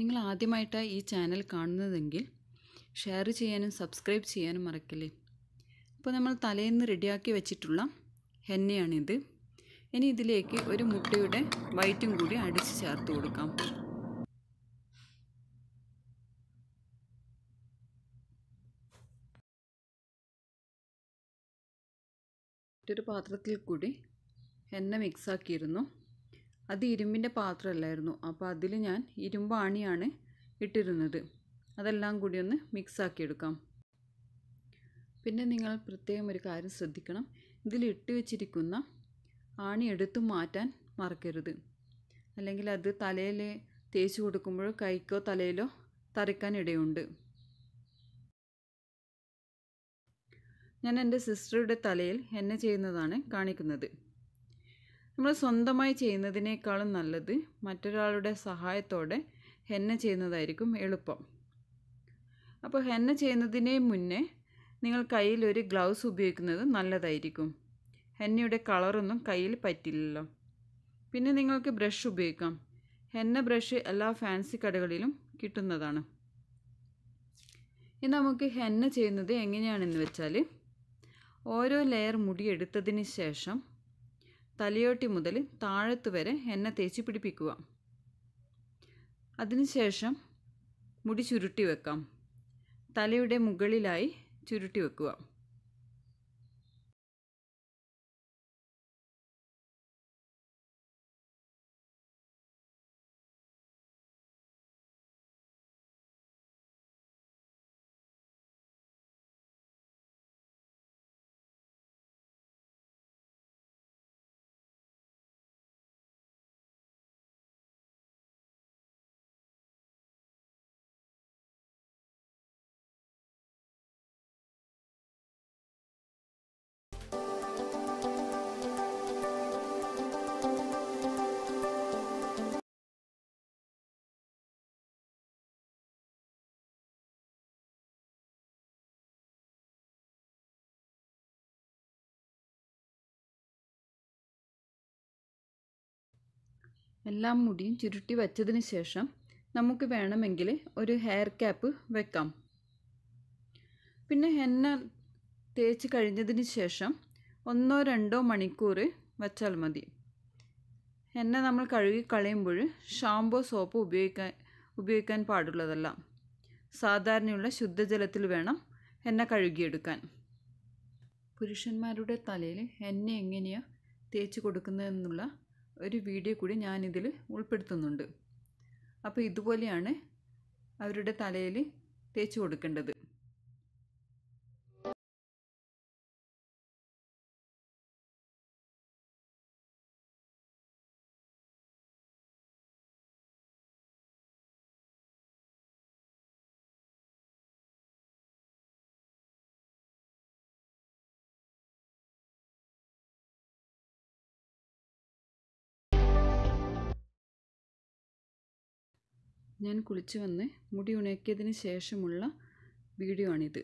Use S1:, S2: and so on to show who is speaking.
S1: നിങ്ങൾ ആദ്യമായിട്ടാണ് ഈ ചാനൽ കാണുന്നതെങ്കിൽ ഷെയർ ചെയ്യാനും സബ്സ്ക്രൈബ് ചെയ്യാനും മറക്കല്ലേ അപ്പോൾ നമ്മൾ തലേന്ന് റെഡിയാക്കി വെച്ചിട്ടുള്ള എണ്ണയാണിത് ഇനി ഇതിലേക്ക് ഒരു മുട്ടയുടെ വൈറ്റും കൂടി അടിച്ച് ചേർത്ത് കൊടുക്കാം മറ്റൊരു പാത്രത്തിൽ കൂടി എണ്ണ മിക്സാക്കിയിരുന്നു അത് ഇരുമ്പിൻ്റെ പാത്രമല്ലായിരുന്നു അപ്പോൾ അതിൽ ഞാൻ ഇരുമ്പാണിയാണ് ഇട്ടിരുന്നത് അതെല്ലാം കൂടി ഒന്ന് മിക്സാക്കി എടുക്കാം പിന്നെ നിങ്ങൾ പ്രത്യേകം ഒരു കാര്യം ശ്രദ്ധിക്കണം ഇട്ട് വെച്ചിരിക്കുന്ന ആണി എടുത്തു മാറ്റാൻ മറക്കരുത് അല്ലെങ്കിൽ അത് തലയിൽ തേച്ച് കൊടുക്കുമ്പോൾ കൈക്കോ തലയിലോ തറയ്ക്കാൻ ഇടയുണ്ട് ഞാൻ എൻ്റെ സിസ്റ്ററുടെ തലയിൽ എന്നെ ചെയ്യുന്നതാണ് കാണിക്കുന്നത് നമ്മൾ സ്വന്തമായി ചെയ്യുന്നതിനേക്കാളും നല്ലത് മറ്റൊരാളുടെ സഹായത്തോടെ ഹെന്ന ചെയ്യുന്നതായിരിക്കും എളുപ്പം അപ്പോൾ ഹെന്ന ചെയ്യുന്നതിന് മുന്നേ നിങ്ങൾ കയ്യിൽ ഒരു ഗ്ലൗസ് ഉപയോഗിക്കുന്നത് നല്ലതായിരിക്കും ഹെന്നയുടെ കളറൊന്നും കയ്യിൽ പറ്റില്ലല്ലോ പിന്നെ നിങ്ങൾക്ക് ബ്രഷ് ഉപയോഗിക്കാം ഹെന്ന ബ്രഷ് എല്ലാ ഫാൻസി കടകളിലും കിട്ടുന്നതാണ് ഇനി നമുക്ക് ഹെന്ന ചെയ്യുന്നത് എങ്ങനെയാണെന്ന് വെച്ചാൽ ഓരോ ലെയർ മുടി എടുത്തതിന് ശേഷം തലയോട്ടി മുതൽ താഴത്ത് വരെ എണ്ണ തേച്ച് പിടിപ്പിക്കുക അതിനുശേഷം മുടി ചുരുട്ടി വെക്കാം തലയുടെ മുകളിലായി ചുരുട്ടി വെക്കുക എല്ലാ മുടിയും ചുരുട്ടി വച്ചതിന് ശേഷം നമുക്ക് വേണമെങ്കിൽ ഒരു ഹെയർ ക്യാപ്പ് വെക്കാം പിന്നെ ഹെന്ന തേച്ച് കഴിഞ്ഞതിന് ശേഷം ഒന്നോ രണ്ടോ മണിക്കൂർ വച്ചാൽ മതി ഹെന്ന നമ്മൾ കഴുകി കളയുമ്പോൾ ഷാമ്പോ സോപ്പ് ഉപയോഗിക്കാൻ ഉപയോഗിക്കാൻ പാടുള്ളതല്ല സാധാരണയുള്ള ശുദ്ധജലത്തിൽ വേണം ഹെന്ന കഴുകിയെടുക്കാൻ പുരുഷന്മാരുടെ തലയിൽ ഹെന്ന എങ്ങനെയാണ് തേച്ച് കൊടുക്കുന്നതെന്നുള്ള ഒരു വീഡിയോ കൂടി ഞാനിതിൽ ഉൾപ്പെടുത്തുന്നുണ്ട് അപ്പോൾ ഇതുപോലെയാണ് അവരുടെ തലയിൽ തേച്ച് കൊടുക്കേണ്ടത് ഞാൻ കുളിച്ച് വന്ന് മുടി ഉണക്കിയതിന് ശേഷമുള്ള വീഡിയോ ആണിത്